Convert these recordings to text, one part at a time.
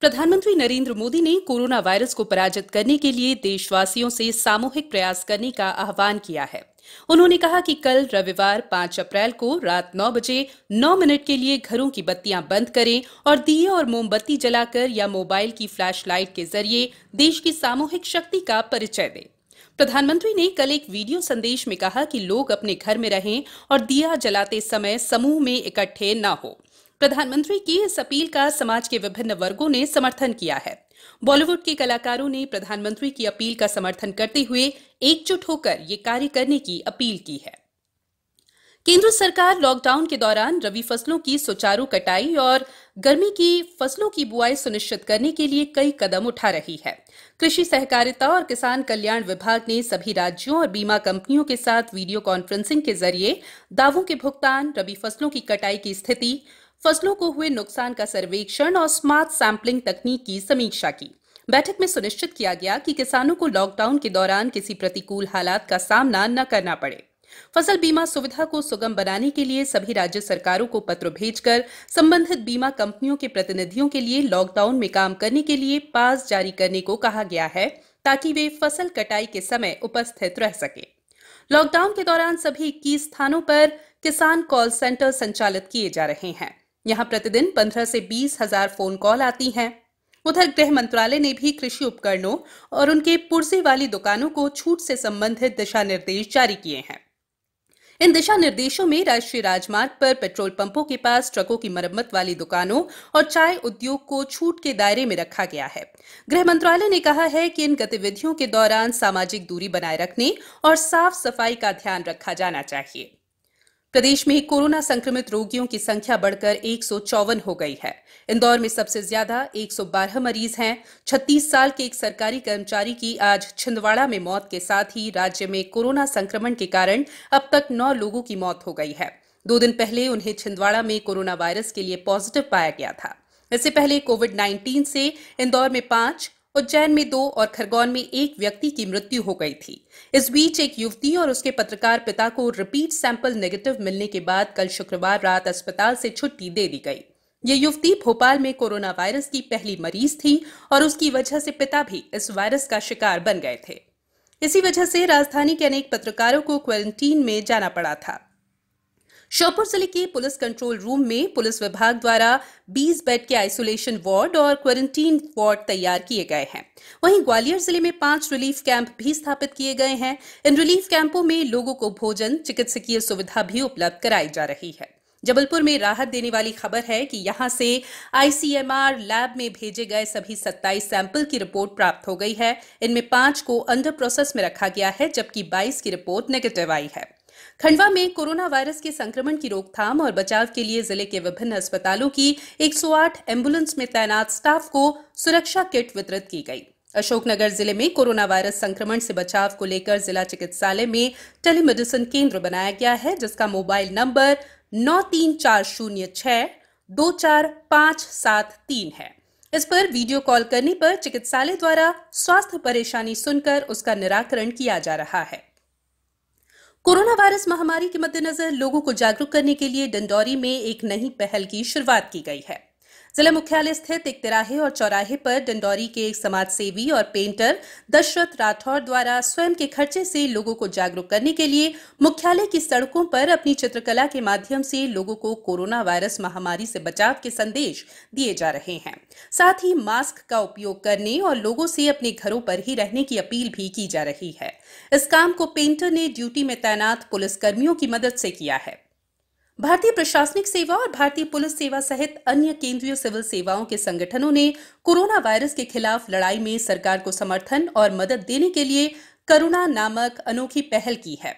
प्रधानमंत्री नरेंद्र मोदी ने corona virus को पराजित करने के लिए देशवासियों से सामूहिक प्रयास करने का आह्वान किया है उन्होंने कहा कि कल रविवार 5 अप्रैल को रात 9 बजे 9 मिनट के लिए घरों की बत्तियां बंद करें और दिए और मोमबत्ती जलाकर या मोबाइल की फ्लैश लाइट के जरिए देश की सामूहिक शक्ति का परिचय दें प्रधानमंत्री ने कल एक वीडियो संदेश में कहा कि लोग अपने घर में रहें और दिया जलाते समय समूह में इकट्ठे न हों प्रधानमंत्री की इस अपील का समाज के विभिन्न वर्गों ने समर्थन किया है बॉलीवुड के कलाकारों ने प्रधानमंत्री की अपील का समर्थन करते हुए एकजुट होकर ये कार्य करने की अपील की है केंद्र सरकार लॉकडाउन के दौरान रबी फसलों की सुचारू कटाई और गर्मी की फसलों की बुआई सुनिश्चित करने के लिए कई कदम उठा रही है कृषि सहकारिता और किसान कल्याण विभाग ने सभी राज्यों और बीमा कंपनियों के साथ वीडियो कॉन्फ्रेंसिंग के जरिए दावों के भुगतान रबी फसलों की कटाई की स्थिति फसलों को हुए नुकसान का सर्वेक्षण और स्मार्ट सैम्पलिंग तकनीक की समीक्षा की बैठक में सुनिश्चित किया गया कि किसानों को लॉकडाउन के दौरान किसी प्रतिकूल हालात का सामना न करना पड़े फसल बीमा सुविधा को सुगम बनाने के लिए सभी राज्य सरकारों को पत्र भेजकर संबंधित बीमा कंपनियों के प्रतिनिधियों के लिए लॉकडाउन में काम करने के लिए पास जारी करने को कहा गया है ताकि वे फसल कटाई के समय उपस्थित रह सके लॉकडाउन के दौरान सभी इक्कीस स्थानों पर किसान कॉल सेंटर संचालित किए जा रहे हैं यहां प्रतिदिन पंद्रह से बीस हजार फोन कॉल आती हैं उधर गृह मंत्रालय ने भी कृषि उपकरणों और उनके पुर्जे वाली दुकानों को छूट से संबंधित दिशा निर्देश जारी किए हैं इन दिशा निर्देशों में राष्ट्रीय राजमार्ग पर पेट्रोल पंपों के पास ट्रकों की मरम्मत वाली दुकानों और चाय उद्योग को छूट के दायरे में रखा गया है गृह मंत्रालय ने कहा है कि इन गतिविधियों के दौरान सामाजिक दूरी बनाए रखने और साफ सफाई का ध्यान रखा जाना चाहिए प्रदेश में कोरोना संक्रमित रोगियों की संख्या बढ़कर एक हो गई है इंदौर में सबसे ज्यादा 112 मरीज हैं 36 साल के एक सरकारी कर्मचारी की आज छिंदवाड़ा में मौत के साथ ही राज्य में कोरोना संक्रमण के कारण अब तक नौ लोगों की मौत हो गई है दो दिन पहले उन्हें छिंदवाड़ा में कोरोना वायरस के लिए पॉजिटिव पाया गया था इससे पहले कोविड 19 से इंदौर में पांच उज्जैन में दो और खरगोन में एक व्यक्ति की मृत्यु हो गई थी इस बीच एक युवती और उसके पत्रकार पिता को रिपीट सैंपल नेगेटिव मिलने के बाद कल शुक्रवार रात अस्पताल से छुट्टी दे दी गई ये युवती भोपाल में कोरोना वायरस की पहली मरीज थी और उसकी वजह से पिता भी इस वायरस का शिकार बन गए थे इसी वजह से राजधानी के अनेक पत्रकारों को क्वारंटीन में जाना पड़ा था श्योपुर जिले के पुलिस कंट्रोल रूम में पुलिस विभाग द्वारा 20 बेड के आइसोलेशन वार्ड और क्वारंटीन वार्ड तैयार किए गए हैं वहीं ग्वालियर जिले में पांच रिलीफ कैंप भी स्थापित किए गए हैं इन रिलीफ कैंपों में लोगों को भोजन चिकित्सकीय सुविधा भी उपलब्ध कराई जा रही है जबलपुर में राहत देने वाली खबर है कि यहां से आईसीएमआर लैब में भेजे गए सभी 27 सैंपल की रिपोर्ट प्राप्त हो गई है इनमें पांच को अंडर प्रोसेस में रखा गया है जबकि 22 की रिपोर्ट नेगेटिव आई है खंडवा में कोरोना वायरस के संक्रमण की रोकथाम और बचाव के लिए जिले के विभिन्न अस्पतालों की 108 एम्बुलेंस में तैनात स्टाफ को सुरक्षा किट वितरित की गई अशोकनगर जिले में कोरोना वायरस संक्रमण से बचाव को लेकर जिला चिकित्सालय में टेलीमेडिसिन केंद्र बनाया गया है जिसका मोबाइल नंबर नौ तीन चार शून्य छह दो चार पाँच सात तीन है इस पर वीडियो कॉल करने पर चिकित्सालय द्वारा स्वास्थ्य परेशानी सुनकर उसका निराकरण किया जा रहा है कोरोना वायरस महामारी के मद्देनजर लोगों को जागरूक करने के लिए डिंडौरी में एक नई पहल की शुरुआत की गई है जिला मुख्यालय स्थित एक तिराहे और चौराहे पर डिंडौरी के एक समाजसेवी और पेंटर दशरथ राठौर द्वारा स्वयं के खर्चे से लोगों को जागरूक करने के लिए मुख्यालय की सड़कों पर अपनी चित्रकला के माध्यम से लोगों को कोरोना वायरस महामारी से बचाव के संदेश दिए जा रहे हैं साथ ही मास्क का उपयोग करने और लोगों से अपने घरों पर ही रहने की अपील भी की जा रही है इस काम को पेंटर ने ड्यूटी में तैनात पुलिसकर्मियों की मदद से किया है भारतीय प्रशासनिक सेवा और भारतीय पुलिस सेवा सहित अन्य केंद्रीय सिविल सेवाओं के संगठनों ने कोरोना वायरस के खिलाफ लड़ाई में सरकार को समर्थन और मदद देने के लिए करुणा नामक अनोखी पहल की है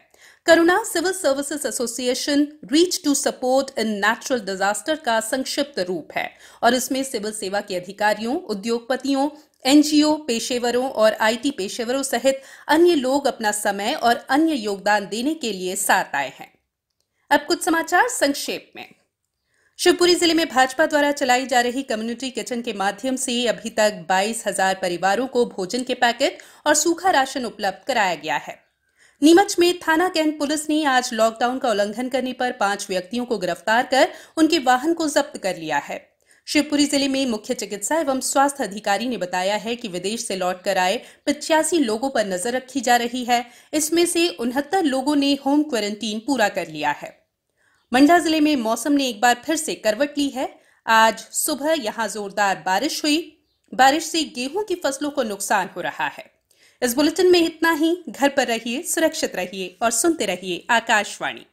Karuna civil services association reach to support in natural disaster का संक्षिप्त रूप है और इसमें सिविल सेवा के अधिकारियों उद्योगपतियों एनजीओ पेशेवरों और आईटी पेशेवरों सहित अन्य लोग अपना समय और अन्य योगदान देने के लिए साथ आए हैं अब कुछ समाचार संक्षेप में शिवपुरी जिले में भाजपा द्वारा चलाई जा रही कम्युनिटी किचन के माध्यम से अभी तक बाईस हजार परिवारों को भोजन के पैकेट और सूखा राशन उपलब्ध कराया गया है नीमच में थाना कैंट पुलिस ने आज लॉकडाउन का उल्लंघन करने पर पांच व्यक्तियों को गिरफ्तार कर उनके वाहन को जब्त कर लिया है शिवपुरी जिले में मुख्य चिकित्सा एवं स्वास्थ्य अधिकारी ने बताया है कि विदेश से लौट कर आए पिचासी लोगों पर नजर रखी जा रही है इसमें से उनहत्तर लोगों ने होम क्वारंटीन पूरा कर लिया है मंडा जिले में मौसम ने एक बार फिर से करवट ली है आज सुबह यहां जोरदार बारिश हुई बारिश से गेहूं की फसलों को नुकसान हो रहा है इस बुलेटिन में इतना ही घर पर रहिए सुरक्षित रहिए और सुनते रहिए आकाशवाणी